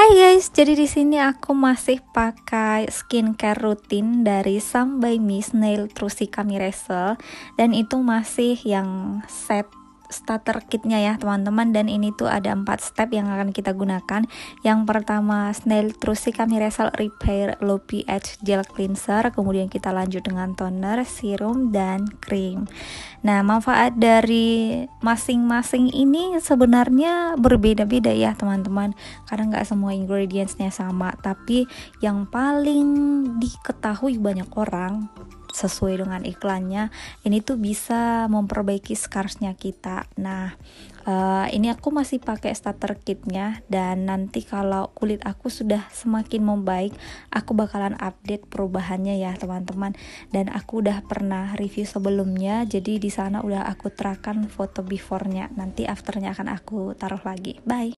Hai guys, jadi di sini aku masih pakai skincare rutin dari Sam by Miss Nail Trusika Miracle dan itu masih yang set starter kitnya ya teman-teman dan ini tuh ada empat step yang akan kita gunakan yang pertama Snail kami resal Repair Low pH Gel Cleanser kemudian kita lanjut dengan toner, serum, dan cream nah manfaat dari masing-masing ini sebenarnya berbeda-beda ya teman-teman karena nggak semua ingredientsnya sama tapi yang paling diketahui banyak orang sesuai dengan iklannya ini tuh bisa memperbaiki scarsnya kita nah uh, ini aku masih pakai starter kitnya dan nanti kalau kulit aku sudah semakin membaik aku bakalan update perubahannya ya teman-teman dan aku udah pernah review sebelumnya jadi di sana udah aku terakan foto beforenya nanti afternya akan aku taruh lagi bye